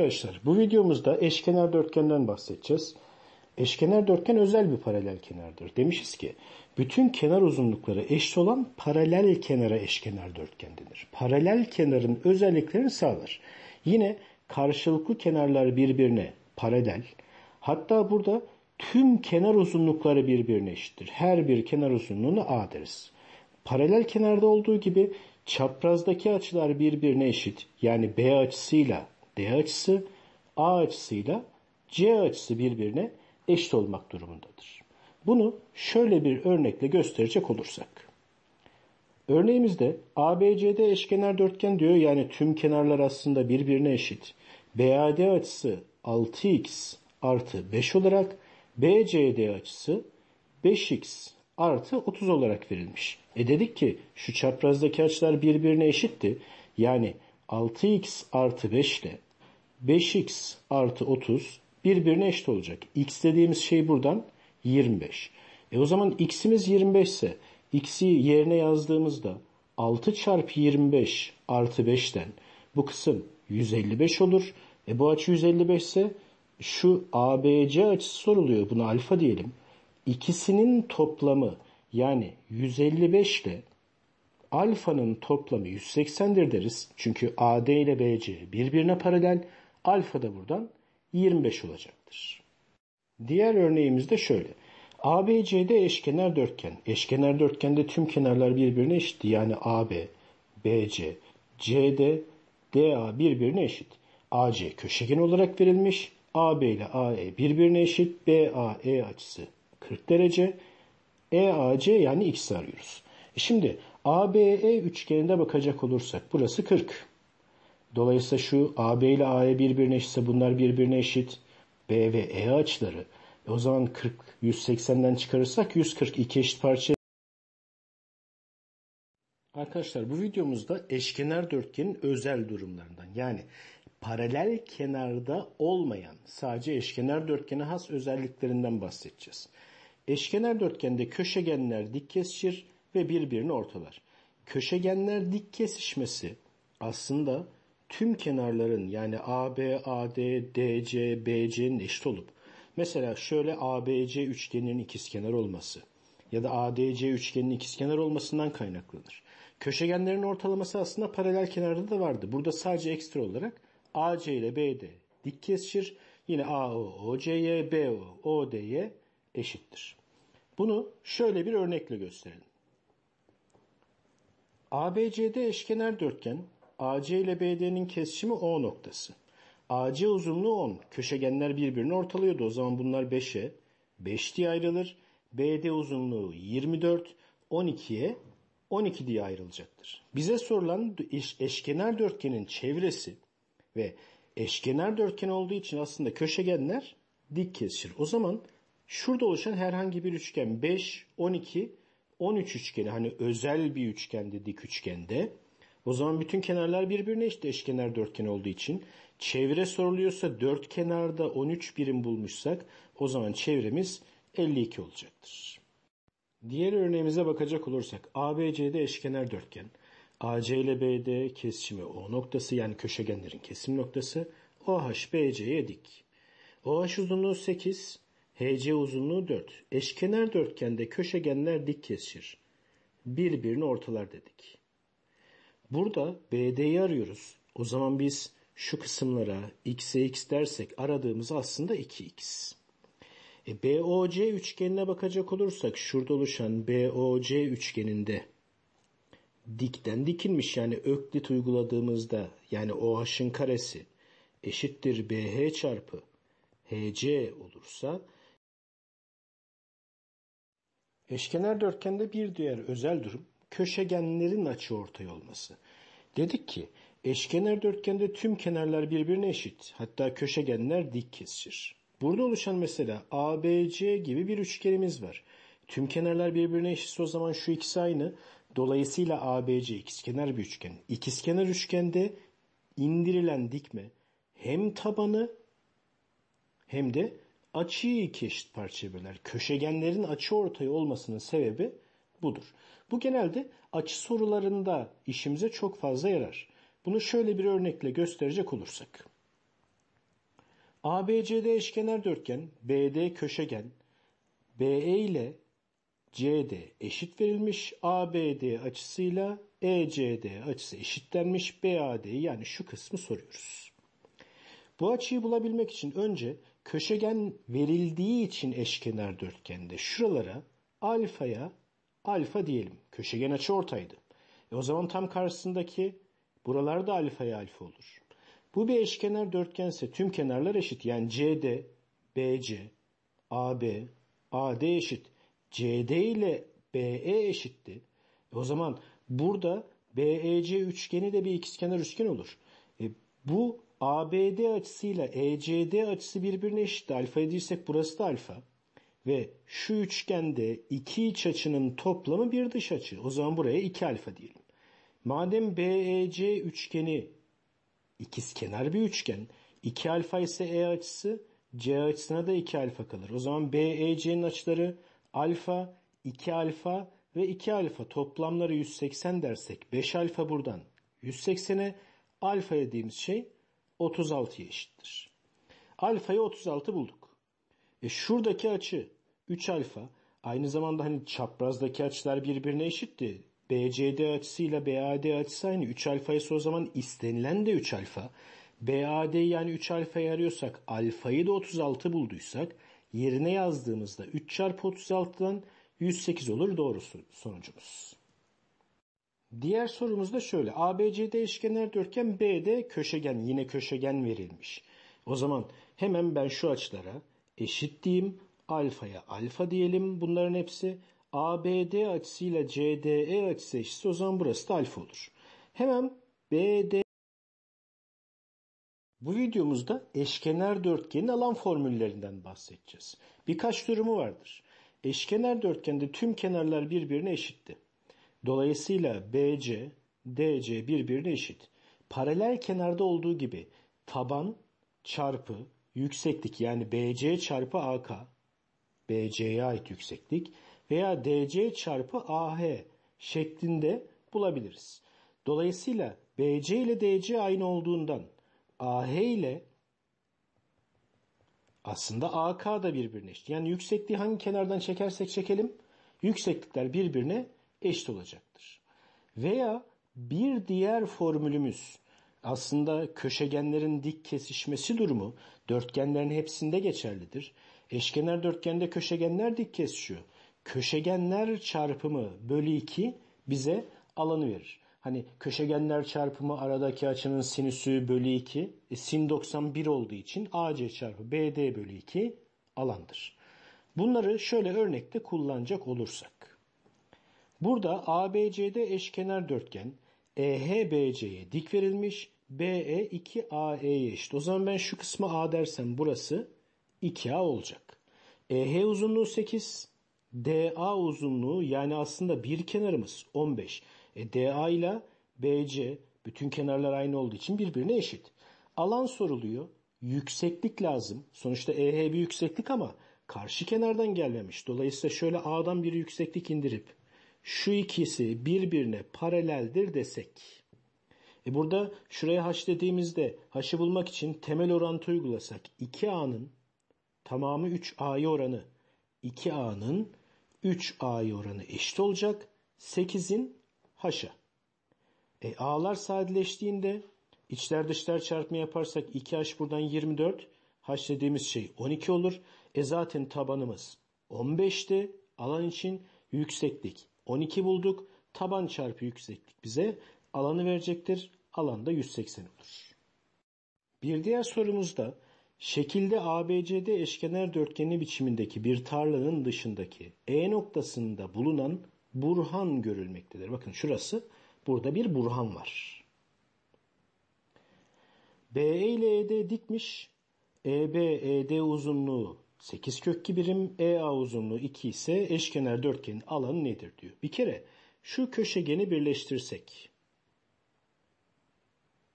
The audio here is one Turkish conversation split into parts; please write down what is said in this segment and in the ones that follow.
arkadaşlar bu videomuzda eşkenar dörtgenden bahsedeceğiz. Eşkenar dörtgen özel bir paralel kenardır. Demişiz ki bütün kenar uzunlukları eşit olan paralel kenara eşkenar dörtgen denir. Paralel kenarın özelliklerini sağlar. Yine karşılıklı kenarlar birbirine paralel. Hatta burada tüm kenar uzunlukları birbirine eşittir. Her bir kenar uzunluğunu A deriz. Paralel kenarda olduğu gibi çaprazdaki açılar birbirine eşit. Yani B açısıyla D açısı A açısıyla C açısı birbirine eşit olmak durumundadır. Bunu şöyle bir örnekle gösterecek olursak. Örneğimizde ABCD eşkenar dörtgen diyor yani tüm kenarlar aslında birbirine eşit. BAD açısı 6x artı 5 olarak BCD açısı 5x artı 30 olarak verilmiş. E dedik ki şu çaprazdaki açılar birbirine eşitti. Yani 6x artı 5 ile 5x artı 30 birbirine eşit olacak. x dediğimiz şey buradan 25. E o zaman x'imiz 25 ise x'i yerine yazdığımızda 6 çarpı 25 artı 5'ten bu kısım 155 olur. E bu açı 155 ise şu ABC açısı soruluyor. Buna alfa diyelim. İkisinin toplamı yani 155 ile alfanın toplamı 180'dir deriz. Çünkü AD ile BC birbirine paralel. Alfa da buradan 25 olacaktır. Diğer örneğimiz de şöyle. ABCD eşkenar dörtgen. Eşkenar dörtgende tüm kenarlar birbirine eşit. Yani AB, BC, CD, DA birbirine eşit. AC köşegen olarak verilmiş. AB ile AE birbirine eşit. BAE açısı 40 derece. EAC yani X arıyoruz. E şimdi ABE üçgenine bakacak olursak burası 40. Dolayısıyla şu AB ile AE birbirine eşitse bunlar birbirine eşit. B ve E açıları. E o zaman 40 180'den çıkarırsak 142 eşit parça Arkadaşlar bu videomuzda eşkenar dörtgenin özel durumlarından yani paralel kenarda olmayan sadece eşkenar dörtgene has özelliklerinden bahsedeceğiz. Eşkenar dörtgende köşegenler dik kesişir ve birbirini ortalar. Köşegenler dik kesişmesi aslında tüm kenarların yani AB, AD, DC, BC'nin eşit olup mesela şöyle ABC üçgeninin ikizkenar olması ya da ADC üçgeninin ikizkenar olmasından kaynaklanır. Köşegenlerin ortalaması aslında paralel kenarda da vardı. Burada sadece ekstra olarak AC ile BD dik kesişir. Yine AO, OC'ye, BO, OD'ye eşittir. Bunu şöyle bir örnekle gösterelim. ABCD eşkenar dörtgen AC ile BD'nin kesişimi O noktası. AC uzunluğu 10. Köşegenler birbirini ortalıyordu. O zaman bunlar 5'e. 5 diye ayrılır. BD uzunluğu 24. 12'ye 12 diye ayrılacaktır. Bize sorulan eşkenar dörtgenin çevresi ve eşkenar dörtgen olduğu için aslında köşegenler dik kesişir. O zaman şurada oluşan herhangi bir üçgen 5, 12, 13 üçgeni hani özel bir üçgende dik üçgende o zaman bütün kenarlar birbirine eşit eşkenar dörtgen olduğu için çevre soruluyorsa dört kenarda 13 birim bulmuşsak o zaman çevremiz 52 olacaktır. Diğer örneğimize bakacak olursak ABC'de eşkenar dörtgen. AC ile BD kesişimi O noktası yani köşegenlerin kesim noktası OHBC'ye dik. OH uzunluğu 8, HC uzunluğu 4. Eşkenar dörtgende köşegenler dik kesişir. Birbirini ortalar dedik. Burada BD'yi arıyoruz. O zaman biz şu kısımlara x'e x dersek aradığımız aslında 2x. E, BOC üçgenine bakacak olursak şurada oluşan BOC üçgeninde dikten dikilmiş yani öklit uyguladığımızda yani OH'ın karesi eşittir BH çarpı HC olursa eşkenar dörtgende bir diğer özel durum köşegenlerin açı ortay olması. Dedik ki eşkenar dörtgende tüm kenarlar birbirine eşit. Hatta köşegenler dik kesişir. Burada oluşan mesela ABC gibi bir üçgenimiz var. Tüm kenarlar birbirine eşitse o zaman şu ikisi aynı. Dolayısıyla ABC ikizkenar bir üçgen. İkizkenar üçgende indirilen dikme hem tabanı hem de açıyı iki eşit parçaya böler. Köşegenlerin açı ortayı olmasının sebebi budur. Bu genelde açı sorularında işimize çok fazla yarar. Bunu şöyle bir örnekle gösterecek olursak. ABCD eşkenar dörtgen, BD köşegen, BE ile CD eşit verilmiş, ABD açısıyla ECD açısı eşitlenmiş, BAD yani şu kısmı soruyoruz. Bu açıyı bulabilmek için önce köşegen verildiği için eşkenar dörtgende şuralara alfaya alfa diyelim. Köşegen açı ortaydı. E o zaman tam karşısındaki buralarda alfaya alfa olur. Bu bir eşkenar dörtgense tüm kenarlar eşit. Yani CD, BC, AB, AD eşit. CD ile BE eşitti. E o zaman burada BEC üçgeni de bir ikizkenar üçgen olur. E bu ABD açısıyla ECD açısı birbirine eşit. Alfa edirsek burası da alfa. Ve şu üçgende iki iç açının toplamı bir dış açı. O zaman buraya 2 alfa diyelim. Madem BEC üçgeni ikizkenar bir üçgen. 2 alfa ise E açısı, C açısına da 2 alfa kalır. O zaman BEC'nin açıları alfa, 2 alfa ve 2 alfa toplamları 180 dersek 5 alfa buradan 180'e alfa dediğimiz şey 36'ya eşittir. Alfayı 36 bulduk. E şuradaki açı 3 alfa aynı zamanda hani çaprazdaki açılar birbirine eşitti. BCD açısıyla BAD açısı aynı. 3 alfa ise o zaman istenilen de 3 alfa. BAD yani 3 alfa arıyorsak alfayı da 36 bulduysak yerine yazdığımızda 3 çarpı 36'dan 108 olur doğrusu sonucumuz. Diğer sorumuz da şöyle. ABCD eşkenar dörtgen BD köşegen yine köşegen verilmiş. O zaman hemen ben şu açılara eşit diyeyim. Alfaya alfa diyelim bunların hepsi. ABD açısıyla CDE açısı eşitse o zaman burası da alfa olur. Hemen BD bu videomuzda eşkenar dörtgenin alan formüllerinden bahsedeceğiz. Birkaç durumu vardır. Eşkenar dörtgende tüm kenarlar birbirine eşitti. Dolayısıyla BC, DC birbirine eşit. Paralel kenarda olduğu gibi taban çarpı yükseklik yani BC çarpı AK BC'ye ait yükseklik veya DC çarpı AH şeklinde bulabiliriz. Dolayısıyla BC ile DC aynı olduğundan AH ile aslında AK da birbirine eşit. Yani yüksekliği hangi kenardan çekersek çekelim yükseklikler birbirine eşit olacaktır. Veya bir diğer formülümüz aslında köşegenlerin dik kesişmesi durumu dörtgenlerin hepsinde geçerlidir. Eşkenar dörtgende köşegenler dik kesişiyor. Köşegenler çarpımı bölü 2 bize alanı verir. Hani köşegenler çarpımı aradaki açının sinüsü bölü 2. E, sin 91 olduğu için AC çarpı BD bölü 2 alandır. Bunları şöyle örnekte kullanacak olursak. Burada ABCD eşkenar dörtgen, EHBC'ye dik verilmiş. BE 2AE'ye eşit. O zaman ben şu kısmı A dersem burası 2A olacak. EH uzunluğu 8. DA uzunluğu yani aslında bir kenarımız 15. E, DA ile BC bütün kenarlar aynı olduğu için birbirine eşit. Alan soruluyor. Yükseklik lazım. Sonuçta EH bir yükseklik ama karşı kenardan gelmemiş. Dolayısıyla şöyle A'dan bir yükseklik indirip şu ikisi birbirine paraleldir desek. E burada şuraya haş dediğimizde h'ı bulmak için temel orantı uygulasak 2a'nın tamamı 3a'yı oranı 2a'nın 3a'yı oranı eşit olacak 8'in h'ı. E a'lar sadeleştiğinde içler dışlar çarpma yaparsak 2h buradan 24 h dediğimiz şey 12 olur. E zaten tabanımız 15'ti. Alan için yükseklik 12 bulduk. Taban çarpı yükseklik bize alanı verecektir. Alan da 180 olur. Bir diğer sorumuzda şekilde ABCD eşkenar dörtgeni biçimindeki bir tarlanın dışındaki E noktasında bulunan burhan görülmektedir. Bakın şurası burada bir burhan var. BE ile ED dikmiş. EB, ED uzunluğu 8 kökli birim EA uzunluğu 2 ise eşkenar dörtgenin alanı nedir diyor. Bir kere şu köşegeni birleştirsek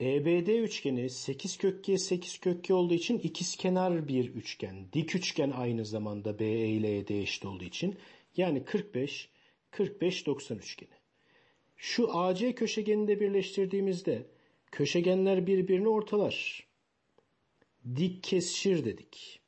EBD üçgeni 8 kökki 8 kökki olduğu için ikizkenar bir üçgen. Dik üçgen aynı zamanda BE ile ED eşit olduğu için yani 45 45 90 üçgeni. Şu AC köşegenini de birleştirdiğimizde köşegenler birbirini ortalar. Dik kesişir dedik.